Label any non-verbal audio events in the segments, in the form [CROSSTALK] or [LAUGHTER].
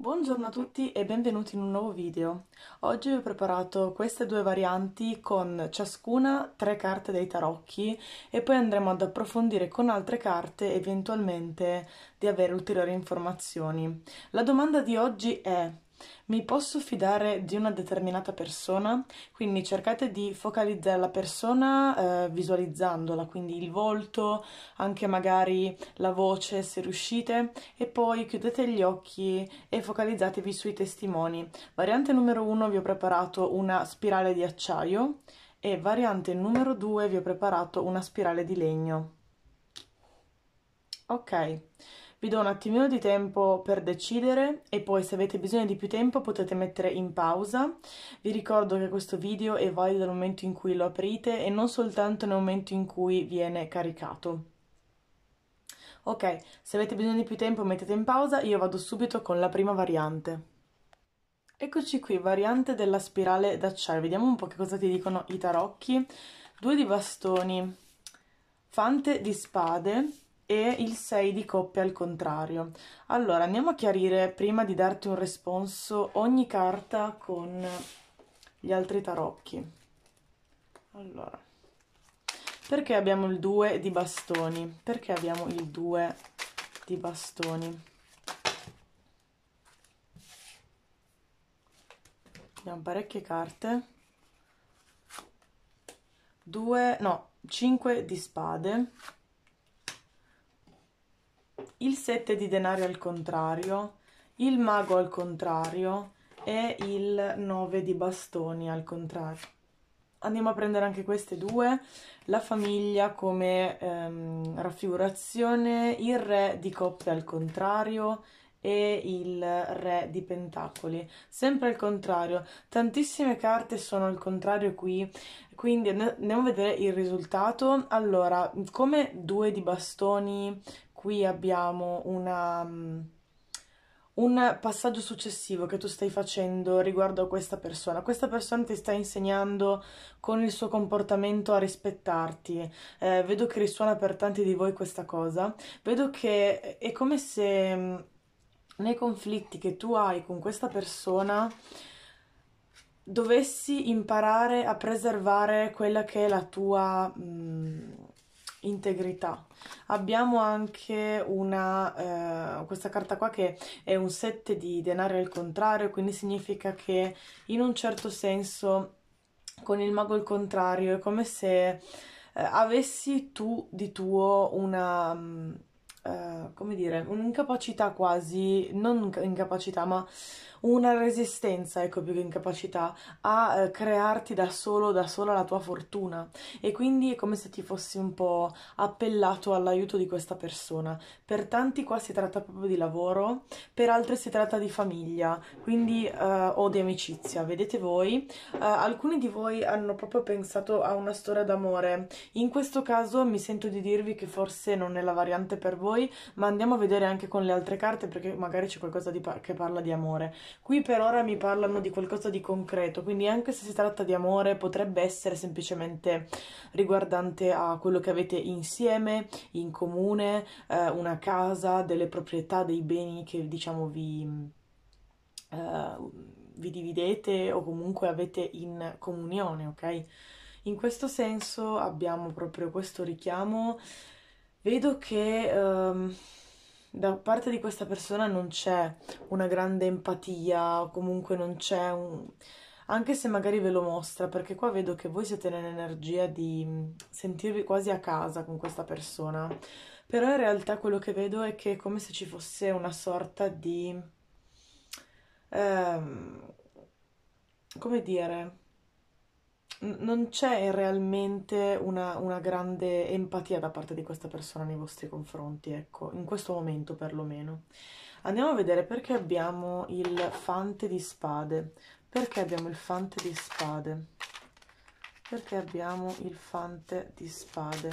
Buongiorno a tutti e benvenuti in un nuovo video. Oggi vi ho preparato queste due varianti con ciascuna tre carte dei tarocchi e poi andremo ad approfondire con altre carte eventualmente di avere ulteriori informazioni. La domanda di oggi è mi posso fidare di una determinata persona? Quindi cercate di focalizzare la persona eh, visualizzandola, quindi il volto, anche magari la voce se riuscite, e poi chiudete gli occhi e focalizzatevi sui testimoni. Variante numero 1 vi ho preparato una spirale di acciaio e variante numero 2 vi ho preparato una spirale di legno. Ok. Vi do un attimino di tempo per decidere e poi se avete bisogno di più tempo potete mettere in pausa. Vi ricordo che questo video è valido dal momento in cui lo aprite e non soltanto nel momento in cui viene caricato. Ok, se avete bisogno di più tempo mettete in pausa, io vado subito con la prima variante. Eccoci qui, variante della spirale d'acciaio. Vediamo un po' che cosa ti dicono i tarocchi. Due di bastoni, fante di spade, e il 6 di coppe al contrario. Allora, andiamo a chiarire, prima di darti un responso, ogni carta con gli altri tarocchi. Allora, perché abbiamo il 2 di bastoni? Perché abbiamo il 2 di bastoni? Abbiamo parecchie carte. 2, no, 5 di spade il 7 di denari al contrario, il mago al contrario e il 9 di bastoni al contrario andiamo a prendere anche queste due, la famiglia come ehm, raffigurazione, il re di coppe al contrario e il re di pentacoli, sempre al contrario, tantissime carte sono al contrario qui, quindi andiamo a vedere il risultato, allora come due di bastoni qui abbiamo una, mm, un passaggio successivo che tu stai facendo riguardo a questa persona. Questa persona ti sta insegnando con il suo comportamento a rispettarti. Eh, vedo che risuona per tanti di voi questa cosa. Vedo che è come se mm, nei conflitti che tu hai con questa persona dovessi imparare a preservare quella che è la tua... Um, integrità. Abbiamo anche una, eh, questa carta qua che è un 7 di denari al contrario, quindi significa che in un certo senso con il mago al contrario è come se eh, avessi tu di tuo una... Um, come dire, un'incapacità quasi, non incapacità, ma una resistenza, ecco più che incapacità, a eh, crearti da solo, da sola la tua fortuna e quindi è come se ti fossi un po' appellato all'aiuto di questa persona. Per tanti qua si tratta proprio di lavoro, per altri si tratta di famiglia, quindi eh, o di amicizia, vedete voi. Eh, alcuni di voi hanno proprio pensato a una storia d'amore. In questo caso mi sento di dirvi che forse non è la variante per voi, ma andiamo a vedere anche con le altre carte perché magari c'è qualcosa par- che parla di amore. Qui per ora mi parlano di qualcosa di concreto, quindi anche se si tratta di amore potrebbe essere semplicemente riguardante a quello che avete insieme, in comune, eh, una casa, delle proprietà, dei beni che diciamo vi... Eh, vi dividete o comunque avete in comunione, ok? In questo senso abbiamo proprio questo richiamo. Vedo che um, da parte di questa persona non c'è una grande empatia o comunque non c'è un... anche se magari ve lo mostra, perché qua vedo che voi siete nell'energia di mm, sentirvi quasi a casa con questa persona, però in realtà quello che vedo è che è come se ci fosse una sorta di... Ehm, come dire? non c'è realmente una, una, grande empatia da parte di questa persona nei vostri confronti, ecco, in questo momento perlomeno. Andiamo a vedere perché abbiamo il fante di spade. Perché abbiamo il fante di spade? Perché abbiamo il fante di spade?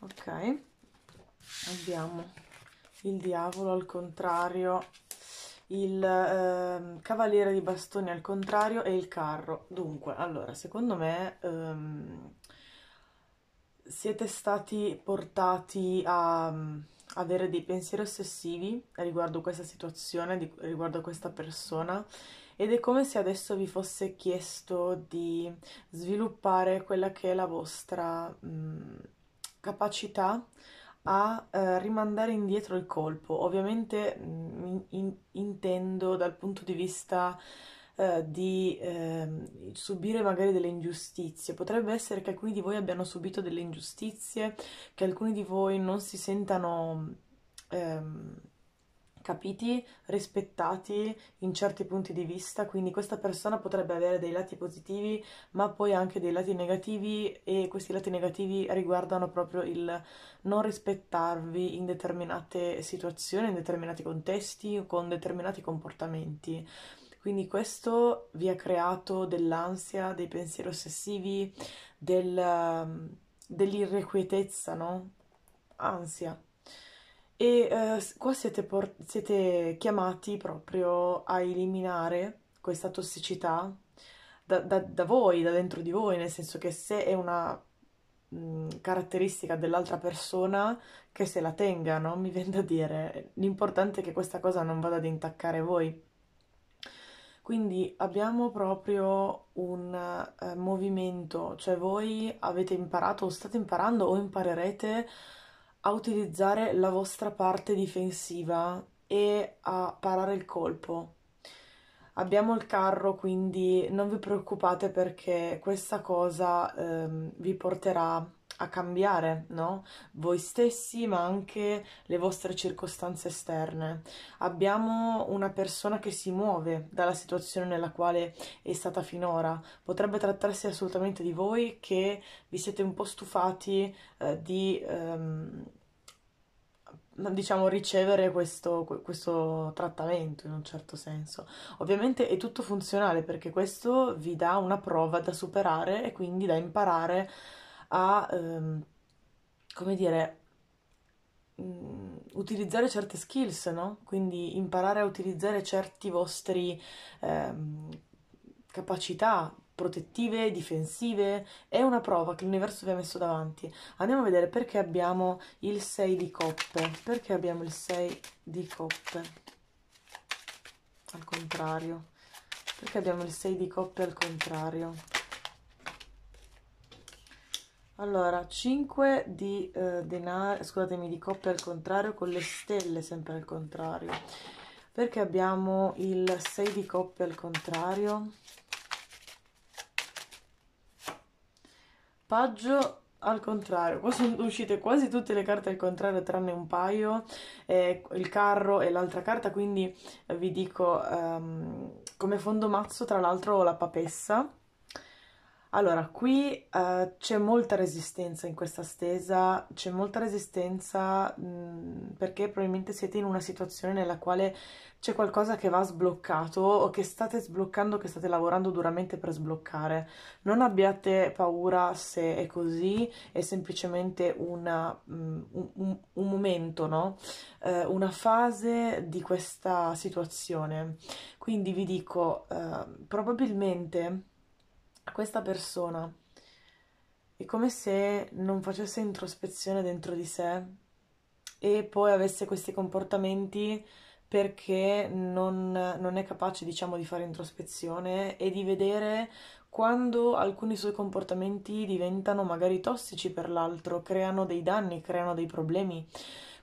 Ok, abbiamo il diavolo al contrario il eh, Cavaliere di Bastoni al contrario e il carro. Dunque, allora, secondo me ehm, siete stati portati a mm, avere dei pensieri ossessivi riguardo questa situazione, di, riguardo questa persona ed è come se adesso vi fosse chiesto di sviluppare quella che è la vostra mh, mm, capacità a eh, rimandare indietro il colpo. Ovviamente mm, in, in, intendo dal punto di vista eh, di eh, subire magari delle ingiustizie. Potrebbe essere che alcuni di voi abbiano subito delle ingiustizie, che alcuni di voi non si sentano... Ehm, capiti, rispettati in certi punti di vista, quindi questa persona potrebbe avere dei lati positivi, ma poi anche dei lati negativi e questi lati negativi riguardano proprio il non rispettarvi in determinate situazioni, in determinati contesti, con determinati comportamenti. Quindi questo vi ha creato dell'ansia, dei pensieri ossessivi, del, mm, dell'irrequietezza, no? Ansia. E eh, qua siete, por- siete, chiamati proprio a eliminare questa tossicità da, da, da, voi, da dentro di voi, nel senso che se è una mh, mm, caratteristica dell'altra persona che se la tenga, no? Mi viene da dire, l'importante è che questa cosa non vada ad intaccare voi. Quindi abbiamo proprio un eh, movimento, cioè voi avete imparato o state imparando o imparerete a utilizzare la vostra parte difensiva e a parare il colpo. Abbiamo il carro, quindi non vi preoccupate perché questa cosa ehm, vi porterà a cambiare, no? Voi stessi, ma anche le vostre circostanze esterne. Abbiamo una persona che si muove dalla situazione nella quale è stata finora. Potrebbe trattarsi assolutamente di voi che vi siete un po' stufati eh, di ehm, diciamo, ricevere questo, questo, trattamento in un certo senso. Ovviamente è tutto funzionale perché questo vi dà una prova da superare e quindi da imparare a, ehm, come dire, mm, utilizzare certe skills, no? Quindi imparare a utilizzare certi vostri ehm, capacità protettive, difensive, è una prova che l'universo vi ha messo davanti. Andiamo a vedere perché abbiamo il 6 di coppe. Perché abbiamo il 6 di coppe? Al contrario. Perché abbiamo il 6 di coppe al contrario? Allora, 5 di eh, denaro, scusatemi, di coppe al contrario con le stelle sempre al contrario. Perché abbiamo il 6 di coppe al contrario? Paggio al contrario, qua sono uscite quasi tutte le carte al contrario tranne un paio, eh, il carro e l'altra carta, quindi eh, vi dico um, come fondo mazzo tra l'altro la papessa allora, qui eh, c'è molta resistenza in questa stesa, c'è molta resistenza mh, perché probabilmente siete in una situazione nella quale c'è qualcosa che va sbloccato o che state sbloccando, che state lavorando duramente per sbloccare. Non abbiate paura se è così, è semplicemente una, mh, un, un, momento, no? Eh, una fase di questa situazione. Quindi vi dico, eh, probabilmente questa persona è come se non facesse introspezione dentro di sé e poi avesse questi comportamenti perché non, non è capace, diciamo, di fare introspezione e di vedere quando alcuni suoi comportamenti diventano magari tossici per l'altro, creano dei danni, creano dei problemi.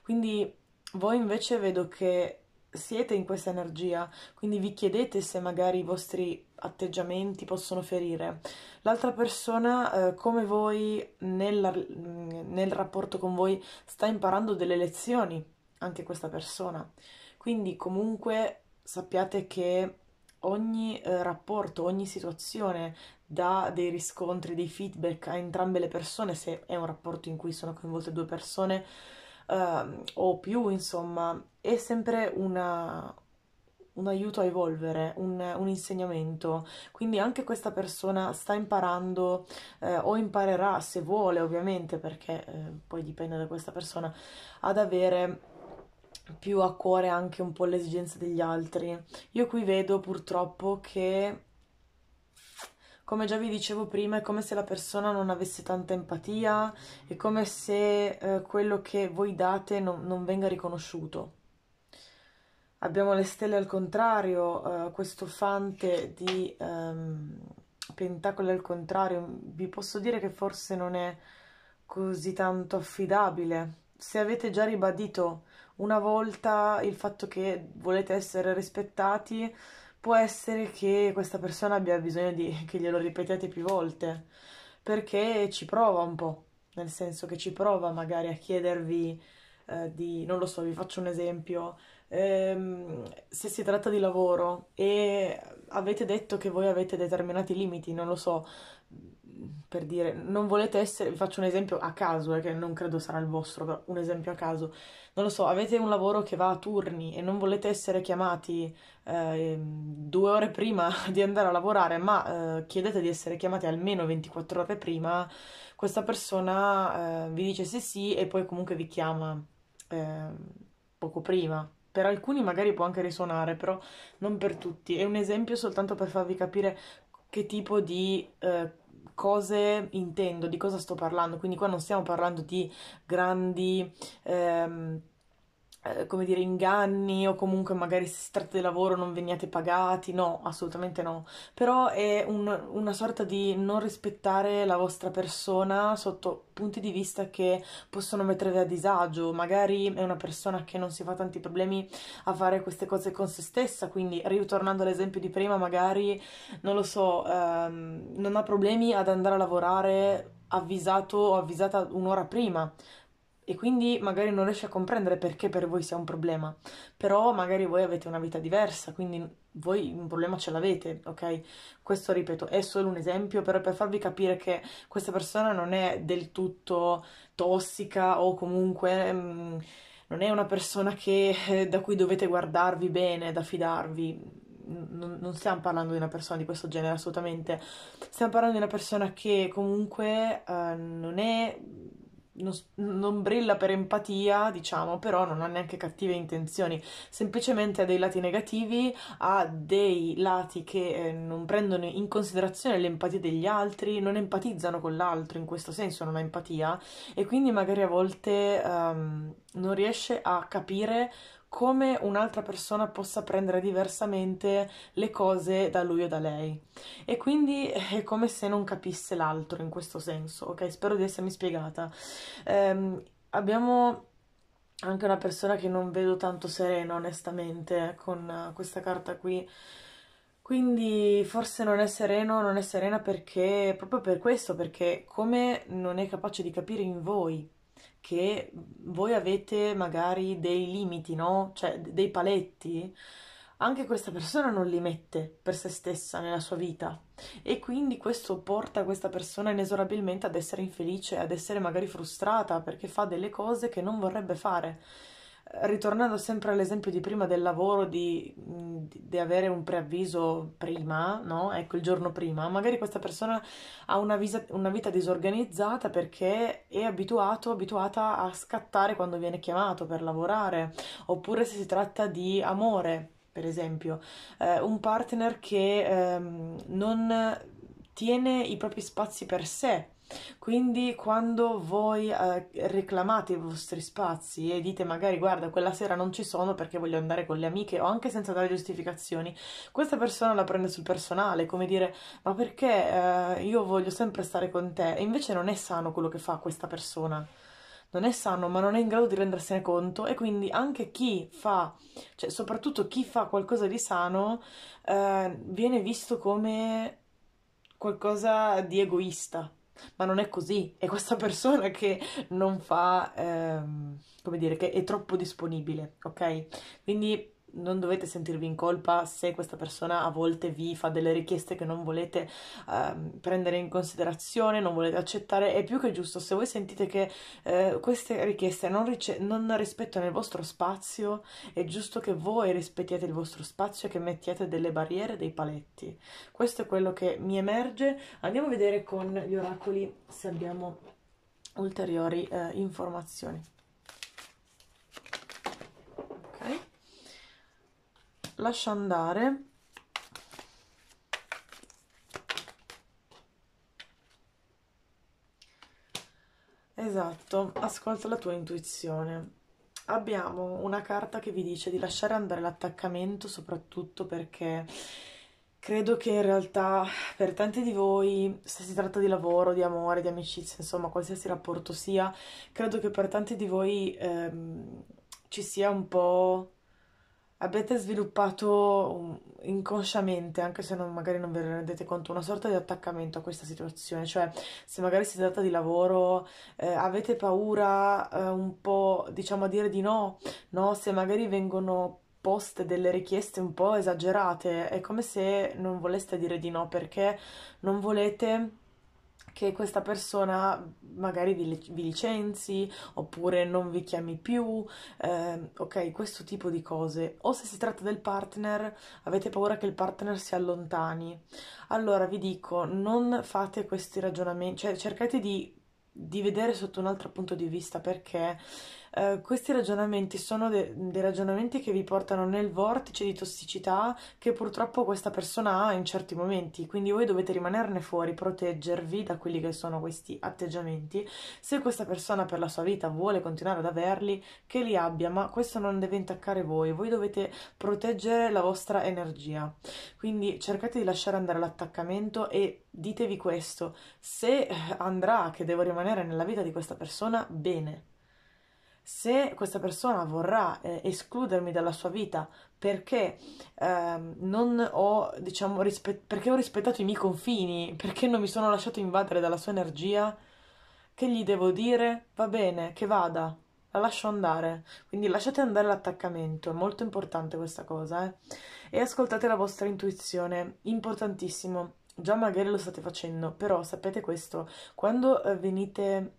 Quindi voi invece vedo che siete in questa energia, quindi vi chiedete se magari i vostri atteggiamenti possono ferire. L'altra persona, eh, come voi, nella, mm, nel rapporto con voi, sta imparando delle lezioni, anche questa persona. Quindi comunque sappiate che ogni eh, rapporto, ogni situazione dà dei riscontri, dei feedback a entrambe le persone, se è un rapporto in cui sono coinvolte due persone eh, o più, insomma, è sempre una, un aiuto a evolvere, un, un, insegnamento. Quindi anche questa persona sta imparando eh, o imparerà, se vuole ovviamente, perché eh, poi dipende da questa persona, ad avere più a cuore anche un po' le esigenze degli altri. Io qui vedo purtroppo che come già vi dicevo prima, è come se la persona non avesse tanta empatia, è come se eh, quello che voi date non, non venga riconosciuto abbiamo le stelle al contrario, uh, questo fante di um, pentacoli al contrario, vi posso dire che forse non è così tanto affidabile. Se avete già ribadito una volta il fatto che volete essere rispettati, può essere che questa persona abbia bisogno di, [LAUGHS] che glielo ripetiate più volte, perché ci prova un po', nel senso che ci prova magari a chiedervi eh, di, non lo so, vi faccio un esempio, ehm, se si tratta di lavoro e avete detto che voi avete determinati limiti, non lo so, per dire, non volete essere, vi faccio un esempio a caso, eh, che non credo sarà il vostro, però un esempio a caso, non lo so, avete un lavoro che va a turni e non volete essere chiamati eh, ehm, due ore prima [LAUGHS] di andare a lavorare, ma eh, chiedete di essere chiamati almeno 24 ore prima, questa persona eh, vi dice se sì e poi comunque vi chiama ehm, poco prima per alcuni magari può anche risuonare, però non per tutti. È un esempio soltanto per farvi capire che tipo di eh, cose intendo, di cosa sto parlando. Quindi qua non stiamo parlando di grandi... Ehm, eh, come dire, inganni o comunque magari se si tratta di lavoro non veniate pagati, no, assolutamente no, però è un, una sorta di non rispettare la vostra persona sotto punti di vista che possono mettervi a disagio, magari è una persona che non si fa tanti problemi a fare queste cose con se stessa, quindi ritornando all'esempio di prima, magari, non lo so, ehm, non ha problemi ad andare a lavorare avvisato o avvisata un'ora prima e quindi magari non riesce a comprendere perché per voi sia un problema, però magari voi avete una vita diversa, quindi voi un problema ce l'avete, ok? Questo, ripeto, è solo un esempio, però per farvi capire che questa persona non è del tutto tossica o comunque... Mh, mm, non è una persona che, eh, da cui dovete guardarvi bene, da fidarvi, non, stiamo parlando di una persona di questo genere assolutamente, stiamo parlando di una persona che comunque uh, non è non, non, brilla per empatia, diciamo, però non ha neanche cattive intenzioni, semplicemente ha dei lati negativi, ha dei lati che eh, non prendono in considerazione l'empatia degli altri, non empatizzano con l'altro, in questo senso non ha empatia e quindi magari a volte um, non riesce a capire come un'altra persona possa prendere diversamente le cose da lui o da lei. E quindi eh, è come se non capisse l'altro in questo senso, ok? Spero di essermi spiegata. Ehm, abbiamo anche una persona che non vedo tanto serena, onestamente, eh, con eh, questa carta qui. Quindi forse non è sereno, non è serena perché proprio per questo, perché come non è capace di capire in voi che voi avete magari dei limiti, no? Cioè dei paletti, anche questa persona non li mette per se stessa nella sua vita e quindi questo porta questa persona inesorabilmente ad essere infelice, ad essere magari frustrata perché fa delle cose che non vorrebbe fare ritornando sempre all'esempio di prima del lavoro, di, di avere un preavviso prima, no? Ecco, il giorno prima, magari questa persona ha una, visa, una vita disorganizzata perché è abituato, abituata a scattare quando viene chiamato per lavorare, oppure se si tratta di amore, per esempio, eh, un partner che ehm, non tiene i propri spazi per sé, quindi quando voi eh, reclamate i vostri spazi e dite magari guarda quella sera non ci sono perché voglio andare con le amiche o anche senza dare giustificazioni, questa persona la prende sul personale, come dire ma perché eh, io voglio sempre stare con te e invece non è sano quello che fa questa persona non è sano, ma non è in grado di rendersene conto e quindi anche chi fa, cioè soprattutto chi fa qualcosa di sano, eh, viene visto come qualcosa di egoista ma non è così. È questa persona che non fa, ehm, come dire, che è troppo disponibile, ok? Quindi non dovete sentirvi in colpa se questa persona a volte vi fa delle richieste che non volete eh, prendere in considerazione, non volete accettare, è più che giusto se voi sentite che eh, queste richieste non, rice- non rispettano il vostro spazio, è giusto che voi rispettiate il vostro spazio e che mettiate delle barriere, dei paletti. Questo è quello che mi emerge. Andiamo a vedere con gli oracoli se abbiamo ulteriori eh, informazioni. lascia andare esatto ascolta la tua intuizione abbiamo una carta che vi dice di lasciare andare l'attaccamento soprattutto perché Credo che in realtà per tanti di voi, se si tratta di lavoro, di amore, di amicizia, insomma, qualsiasi rapporto sia, credo che per tanti di voi ehm, ci sia un po' Avete sviluppato inconsciamente, anche se non, magari non ve ne rendete conto, una sorta di attaccamento a questa situazione, cioè se magari si tratta di lavoro, eh, avete paura eh, un po', diciamo, a dire di no, no? Se magari vengono poste delle richieste un po' esagerate, è come se non voleste dire di no perché non volete che questa persona magari vi, vi licenzi oppure non vi chiami più, eh, ok, questo tipo di cose. O se si tratta del partner, avete paura che il partner si allontani. Allora vi dico, non fate questi ragionamenti, cioè cercate di, di vedere sotto un altro punto di vista perché eh, questi ragionamenti sono de- dei ragionamenti che vi portano nel vortice di tossicità che purtroppo questa persona ha in certi momenti, quindi voi dovete rimanerne fuori, proteggervi da quelli che sono questi atteggiamenti. Se questa persona per la sua vita vuole continuare ad averli, che li abbia, ma questo non deve intaccare voi, voi dovete proteggere la vostra energia. Quindi cercate di lasciare andare l'attaccamento e ditevi questo, se andrà che devo rimanere nella vita di questa persona, bene se questa persona vorrà eh, escludermi dalla sua vita perché, ehm, non ho, diciamo, rispe- perché ho rispettato i miei confini, perché non mi sono lasciato invadere dalla sua energia, che gli devo dire? Va bene, che vada, la lascio andare. Quindi lasciate andare l'attaccamento, è molto importante questa cosa, eh? E ascoltate la vostra intuizione, importantissimo. Già magari lo state facendo, però sapete questo, quando eh, venite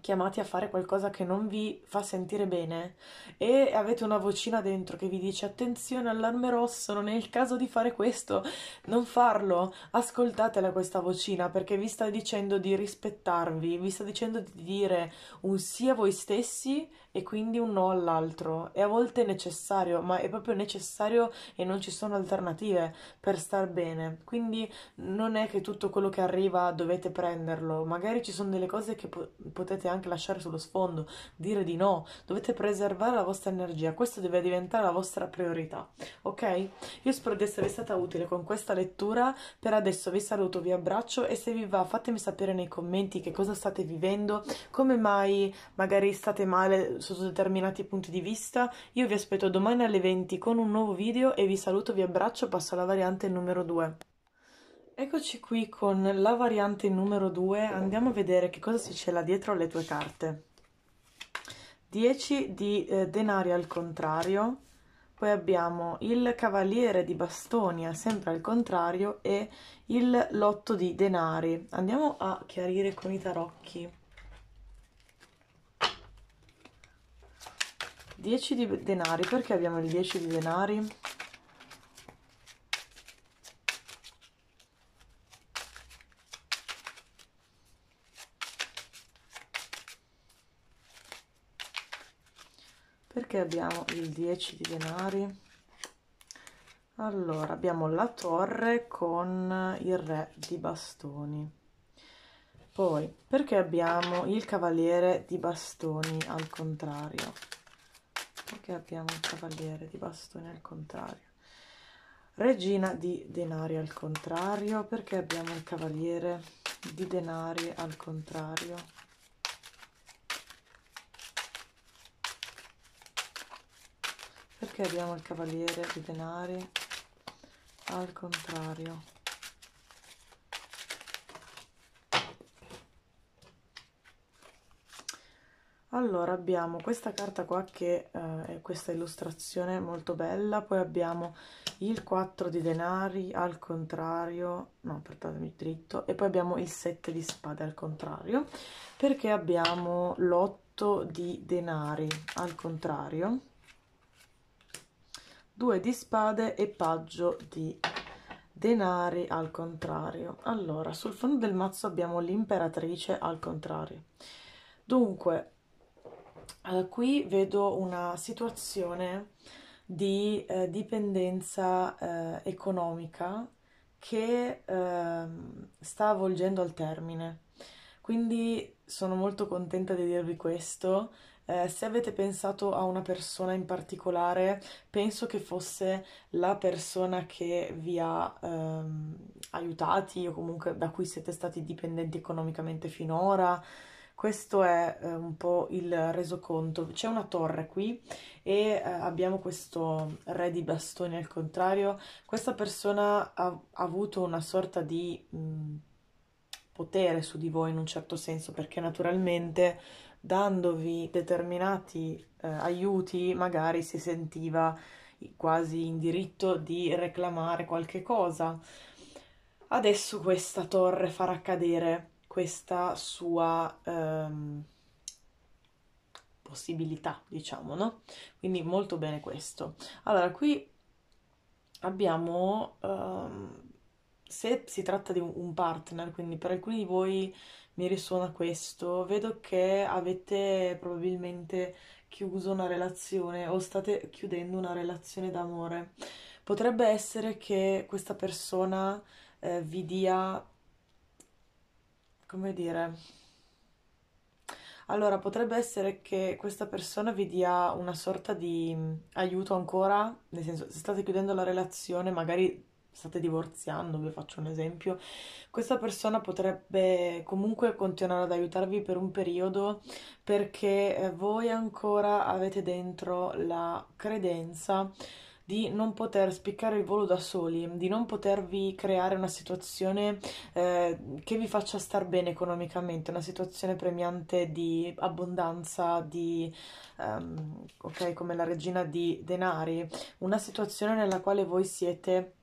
chiamati a fare qualcosa che non vi fa sentire bene e avete una vocina dentro che vi dice attenzione allarme rosso, non è il caso di fare questo, non farlo, ascoltatela questa vocina perché vi sta dicendo di rispettarvi, vi sta dicendo di dire un sì a voi stessi e quindi un no all'altro. E a volte è necessario, ma è proprio necessario e non ci sono alternative per star bene. Quindi non è che tutto quello che arriva dovete prenderlo, magari ci sono delle cose che po- potete anche lasciare sullo sfondo, dire di no, dovete preservare la vostra energia, Questo deve diventare la vostra priorità, ok? Io spero di essere stata utile con questa lettura, per adesso vi saluto, vi abbraccio e se vi va fatemi sapere nei commenti che cosa state vivendo, come mai magari state male sotto determinati punti di vista. Io vi aspetto domani alle 20 con un nuovo video e vi saluto, vi abbraccio, passo alla variante numero 2. Eccoci qui con la variante numero 2, andiamo a vedere che cosa si cela dietro le tue carte. 10 di eh, denari al contrario, poi abbiamo il cavaliere di bastonia sempre al contrario e il lotto di denari. Andiamo a chiarire con i tarocchi 10 di denari, perché abbiamo il 10 di denari? Perché abbiamo il 10 di denari? Allora, abbiamo la torre con il re di bastoni. Poi, perché abbiamo il cavaliere di bastoni al contrario? perché abbiamo un cavaliere di bastone al contrario regina di denari al contrario perché abbiamo un cavaliere di denari al contrario perché abbiamo il cavaliere di denari al contrario Allora abbiamo questa carta qua che eh, è questa illustrazione molto bella, poi abbiamo il 4 di denari al contrario, no portatemi dritto, e poi abbiamo il 7 di spade al contrario, perché abbiamo l'8 di denari al contrario, 2 di spade e paggio di denari al contrario. Allora, sul fondo del mazzo abbiamo l'imperatrice al contrario. Dunque, qui vedo una situazione di eh, dipendenza eh, economica che eh, sta avvolgendo al termine. Quindi sono molto contenta di dirvi questo. Eh, se avete pensato a una persona in particolare, penso che fosse la persona che vi ha ehm, aiutati o comunque da cui siete stati dipendenti economicamente finora questo è eh, un po' il resoconto. C'è una torre qui e eh, abbiamo questo re di bastoni al contrario. Questa persona ha, ha avuto una sorta di mh, mm, potere su di voi in un certo senso perché naturalmente dandovi determinati eh, aiuti magari si sentiva quasi in diritto di reclamare qualche cosa. Adesso questa torre farà cadere questa sua ehm, possibilità, diciamo, no? Quindi molto bene questo. Allora, qui abbiamo... Ehm, se si tratta di un partner, quindi per alcuni di voi mi risuona questo, vedo che avete probabilmente chiuso una relazione o state chiudendo una relazione d'amore. Potrebbe essere che questa persona eh, vi dia come dire, allora potrebbe essere che questa persona vi dia una sorta di mm, aiuto ancora, nel senso se state chiudendo la relazione, magari state divorziando, vi faccio un esempio, questa persona potrebbe comunque continuare ad aiutarvi per un periodo perché eh, voi ancora avete dentro la credenza di non poter spiccare il volo da soli, di non potervi creare una situazione eh, che vi faccia star bene economicamente, una situazione premiante di abbondanza, di um, ok, come la regina di denari, una situazione nella quale voi siete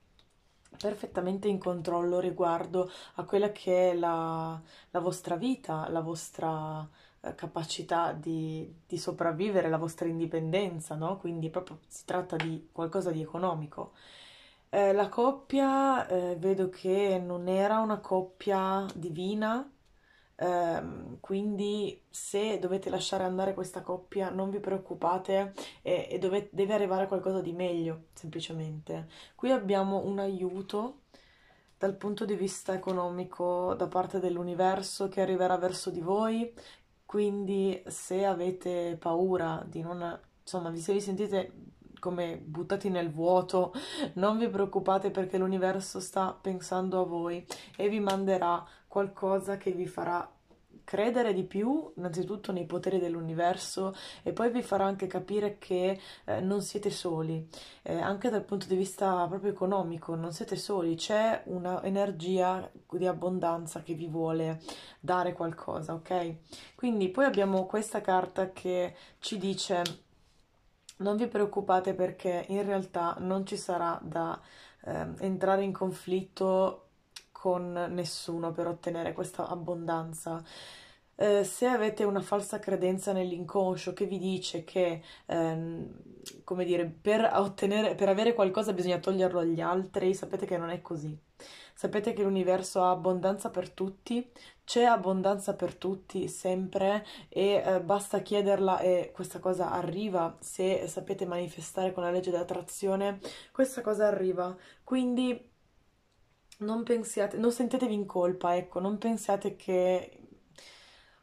perfettamente in controllo riguardo a quella che è la, la vostra vita, la vostra eh, capacità di, di sopravvivere, la vostra indipendenza, no? Quindi proprio si tratta di qualcosa di economico. Eh, la coppia eh, vedo che non era una coppia divina, ehm, quindi se dovete lasciare andare questa coppia non vi preoccupate e, e dove, deve arrivare qualcosa di meglio, semplicemente. Qui abbiamo un aiuto dal punto di vista economico da parte dell'universo che arriverà verso di voi, quindi se avete paura di non... insomma, se vi sentite come buttati nel vuoto, [LAUGHS] non vi preoccupate perché l'universo sta pensando a voi e vi manderà qualcosa che vi farà credere di più innanzitutto nei poteri dell'universo e poi vi farà anche capire che eh, non siete soli, eh, anche dal punto di vista proprio economico, non siete soli, c'è un'energia di abbondanza che vi vuole dare qualcosa, ok? Quindi poi abbiamo questa carta che ci dice non vi preoccupate perché in realtà non ci sarà da eh, entrare in conflitto con nessuno per ottenere questa abbondanza. Eh, se avete una falsa credenza nell'inconscio che vi dice che, ehm, come dire, per, ottenere, per avere qualcosa bisogna toglierlo agli altri, sapete che non è così. Sapete che l'universo ha abbondanza per tutti, c'è abbondanza per tutti sempre e eh, basta chiederla e questa cosa arriva. Se sapete manifestare con la legge dell'attrazione, questa cosa arriva. Quindi non pensiate, non sentitevi in colpa, ecco, non pensiate che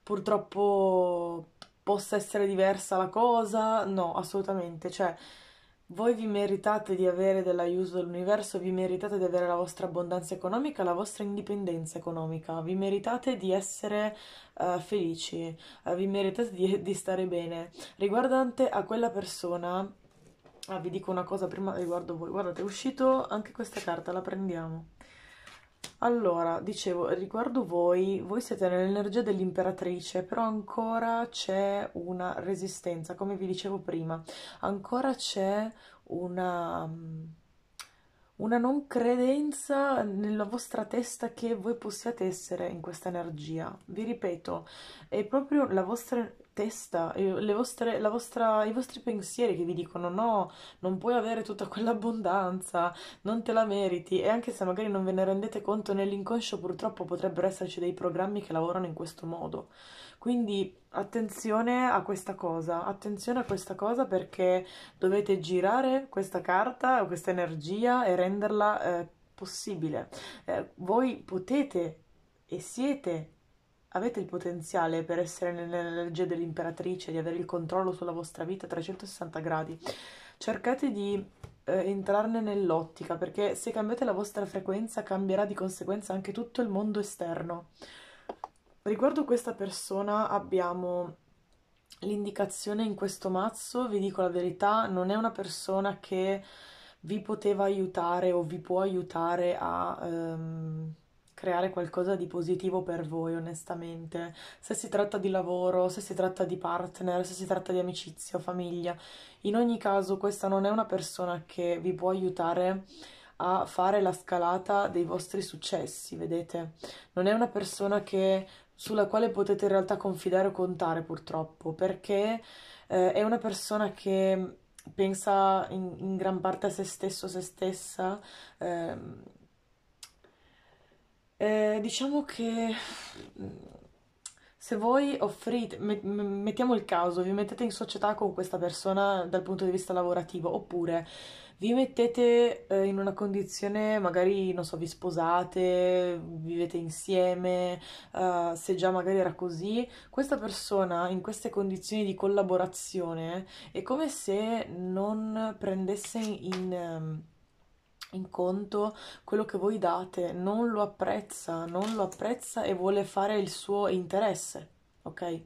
purtroppo possa essere diversa la cosa, no, assolutamente, cioè voi vi meritate di avere dell'aiuto dell'universo, vi meritate di avere la vostra abbondanza economica, la vostra indipendenza economica, vi meritate di essere uh, felici, uh, vi meritate di, di, stare bene. Riguardante a quella persona, ah, vi dico una cosa prima riguardo voi, guardate, è uscito anche questa carta, la prendiamo. Allora, dicevo, riguardo voi, voi siete nell'energia dell'imperatrice, però ancora c'è una resistenza, come vi dicevo prima, ancora c'è una, mm, una non credenza nella vostra testa che voi possiate essere in questa energia. Vi ripeto, è proprio la vostra testa, vostre, vostra, i vostri pensieri che vi dicono no, non puoi avere tutta quell'abbondanza, non te la meriti e anche se magari non ve ne rendete conto nell'inconscio purtroppo potrebbero esserci dei programmi che lavorano in questo modo. Quindi attenzione a questa cosa, attenzione a questa cosa perché dovete girare questa carta o questa energia e renderla eh, possibile. Eh, voi potete e siete Avete il potenziale per essere nell'energia dell'imperatrice, di avere il controllo sulla vostra vita a 360 gradi. Cercate di eh, entrarne nell'ottica, perché se cambiate la vostra frequenza cambierà di conseguenza anche tutto il mondo esterno. Riguardo questa persona abbiamo l'indicazione in questo mazzo, vi dico la verità, non è una persona che vi poteva aiutare o vi può aiutare a... Ehm, creare qualcosa di positivo per voi, onestamente. Se si tratta di lavoro, se si tratta di partner, se si tratta di amicizia o famiglia. In ogni caso, questa non è una persona che vi può aiutare a fare la scalata dei vostri successi, vedete? Non è una persona che, sulla quale potete in realtà confidare o contare, purtroppo, perché eh, è una persona che pensa in, in, gran parte a se stesso, se stessa. Ehm, eh, diciamo che mm, se voi offrite, mettiamo il caso, vi mettete in società con questa persona dal punto di vista lavorativo, oppure vi mettete eh, in una condizione, magari, non so, vi sposate, vivete insieme, uh, se già magari era così, questa persona in queste condizioni di collaborazione è come se non prendesse in... in ehm, in conto quello che voi date, non lo apprezza, non lo apprezza e vuole fare il suo interesse, ok?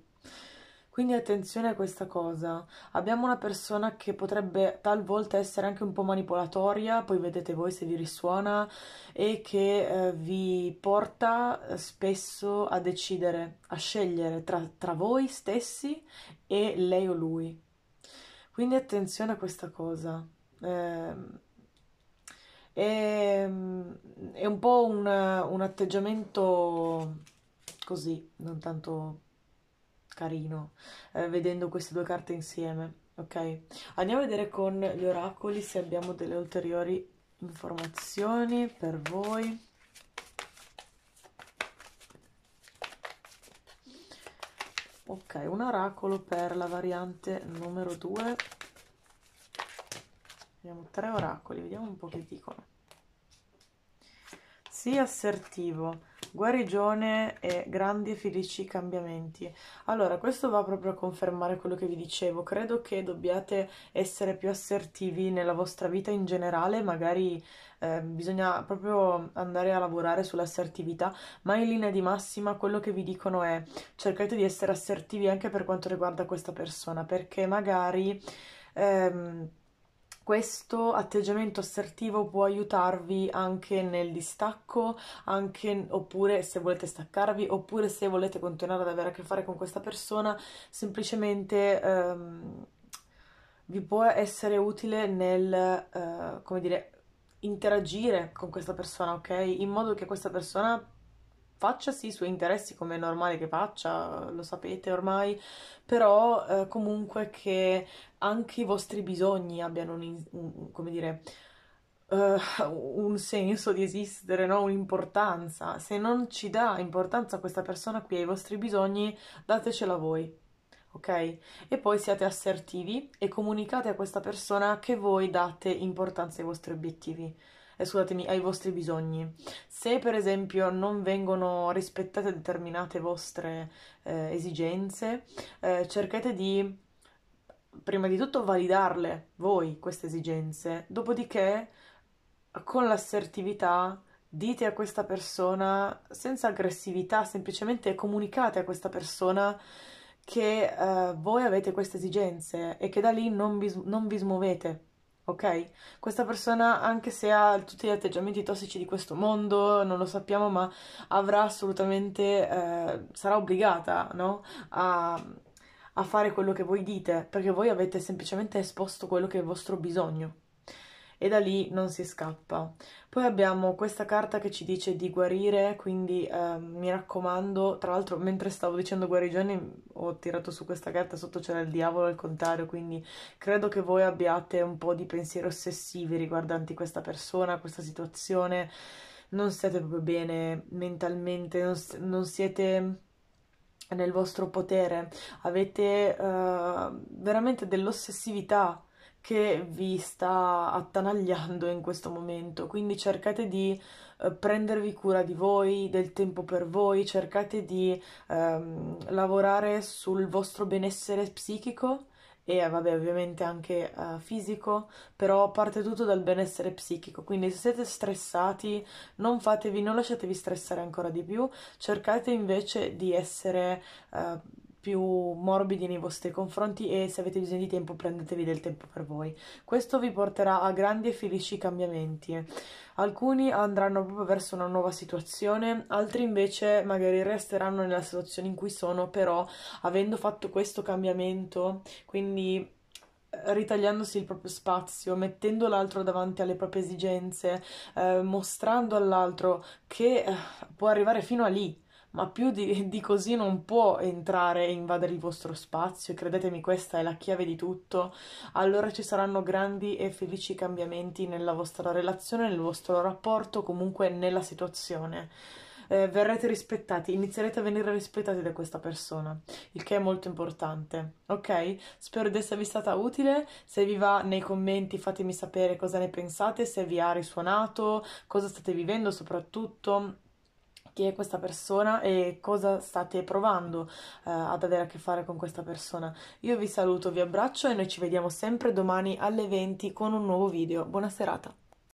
Quindi attenzione a questa cosa. Abbiamo una persona che potrebbe talvolta essere anche un po' manipolatoria, poi vedete voi se vi risuona, e che eh, vi porta eh, spesso a decidere, a scegliere tra, tra voi stessi e lei o lui. Quindi attenzione a questa cosa. Eh, e, è un po' un, un atteggiamento così, non tanto carino, eh, vedendo queste due carte insieme. Ok, andiamo a vedere con gli oracoli se abbiamo delle ulteriori informazioni per voi. Ok, un oracolo per la variante numero 2. Abbiamo tre oracoli, vediamo un po' che dicono. Sii assertivo, guarigione e grandi e felici cambiamenti. Allora, questo va proprio a confermare quello che vi dicevo. Credo che dobbiate essere più assertivi nella vostra vita in generale, magari eh, bisogna proprio andare a lavorare sull'assertività, ma in linea di massima quello che vi dicono è cercate di essere assertivi anche per quanto riguarda questa persona, perché magari... Ehm, questo atteggiamento assertivo può aiutarvi anche nel distacco, anche, oppure se volete staccarvi, oppure se volete continuare ad avere a che fare con questa persona, semplicemente ehm, vi può essere utile nel, eh, come dire, interagire con questa persona, ok? In modo che questa persona faccia sì i suoi interessi come è normale che faccia, lo sapete ormai, però eh, comunque che anche i vostri bisogni abbiano un, un come dire, Uh, un senso di esistere, no? un'importanza. Se non ci dà importanza questa persona qui, ai vostri bisogni, datecela voi. Ok? E poi siate assertivi e comunicate a questa persona che voi date importanza ai vostri obiettivi eh, scusatemi, ai vostri bisogni. Se per esempio non vengono rispettate determinate vostre eh, esigenze, eh, cercate di prima di tutto validarle voi queste esigenze, dopodiché con l'assertività dite a questa persona senza aggressività, semplicemente comunicate a questa persona che uh, voi avete queste esigenze e che da lì non vi, non vi smuovete ok? Questa persona, anche se ha tutti gli atteggiamenti tossici di questo mondo, non lo sappiamo, ma avrà assolutamente, eh, sarà obbligata, no? A, a fare quello che voi dite, perché voi avete semplicemente esposto quello che è il vostro bisogno e da lì non si scappa. Poi abbiamo questa carta che ci dice di guarire, quindi eh, mi raccomando, tra l'altro mentre stavo dicendo guarigione ho tirato su questa carta, sotto c'era il diavolo al contrario, quindi credo che voi abbiate un po' di pensieri ossessivi riguardanti questa persona, questa situazione, non siete proprio bene mentalmente, non, non siete nel vostro potere, avete uh, veramente dell'ossessività che vi sta attanagliando in questo momento, quindi cercate di eh, prendervi cura di voi, del tempo per voi, cercate di ehm, lavorare sul vostro benessere psichico e eh, vabbè ovviamente anche uh, fisico, però parte tutto dal benessere psichico, quindi se siete stressati non fatevi, non lasciatevi stressare ancora di più, cercate invece di essere... Uh, più morbidi nei vostri confronti e se avete bisogno di tempo prendetevi del tempo per voi. Questo vi porterà a grandi e felici cambiamenti. Alcuni andranno proprio verso una nuova situazione, altri invece magari resteranno nella situazione in cui sono, però avendo fatto questo cambiamento, quindi eh, ritagliandosi il proprio spazio, mettendo l'altro davanti alle proprie esigenze, eh, mostrando all'altro che eh, può arrivare fino a lì ma più di, di, così non può entrare e invadere il vostro spazio, credetemi questa è la chiave di tutto, allora ci saranno grandi e felici cambiamenti nella vostra relazione, nel vostro rapporto, comunque nella situazione. Eh, verrete rispettati, inizierete a venire rispettati da questa persona, il che è molto importante. Ok? Spero di esservi stata utile. Se vi va nei commenti fatemi sapere cosa ne pensate, se vi ha risuonato, cosa state vivendo soprattutto chi è questa persona e cosa state provando eh, ad avere a che fare con questa persona. Io vi saluto, vi abbraccio e noi ci vediamo sempre domani alle 20 con un nuovo video. Buona serata!